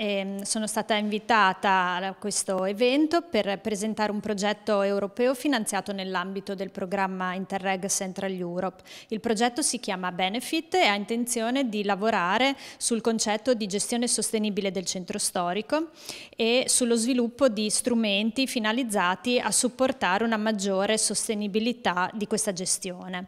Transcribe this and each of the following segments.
eh, sono stata invitata a questo evento per presentare un progetto europeo finanziato nell'ambito del programma Interreg Central Europe. Il progetto si chiama Benefit e ha intenzione di lavorare sul concetto di gestione sostenibile del centro storico e sullo sviluppo di strumenti finalizzati a supportare una maggiore sostenibilità di questa gestione.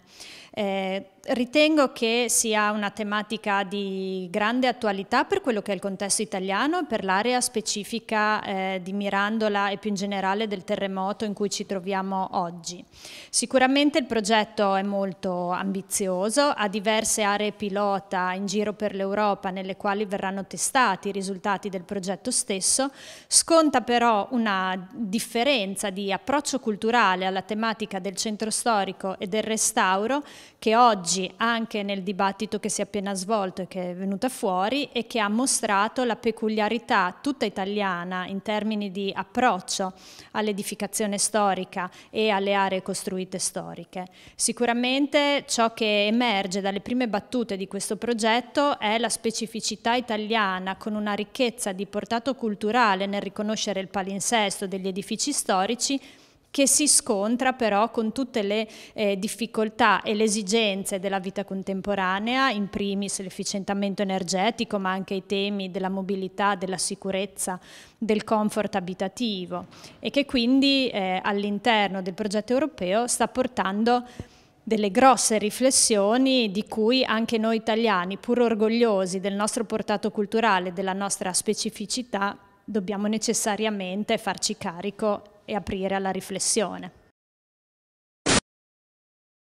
Eh, ritengo che sia una tematica di grande attualità per quello che è il contesto italiano e per l'area specifica eh, di Mirandola e più in generale del terremoto in cui ci troviamo oggi. Sicuramente il progetto è molto ambizioso, ha diverse aree pilota in giro per l'Europa nelle quali verranno testati i risultati del progetto stesso, sconta però una differenza di approccio culturale alla tematica del centro storico e del restauro che oggi oggi anche nel dibattito che si è appena svolto e che è venuta fuori e che ha mostrato la peculiarità tutta italiana in termini di approccio all'edificazione storica e alle aree costruite storiche. Sicuramente ciò che emerge dalle prime battute di questo progetto è la specificità italiana con una ricchezza di portato culturale nel riconoscere il palinsesto degli edifici storici che si scontra però con tutte le eh, difficoltà e le esigenze della vita contemporanea, in primis l'efficientamento energetico, ma anche i temi della mobilità, della sicurezza, del comfort abitativo e che quindi eh, all'interno del progetto europeo sta portando delle grosse riflessioni di cui anche noi italiani, pur orgogliosi del nostro portato culturale, della nostra specificità, dobbiamo necessariamente farci carico e aprire alla riflessione.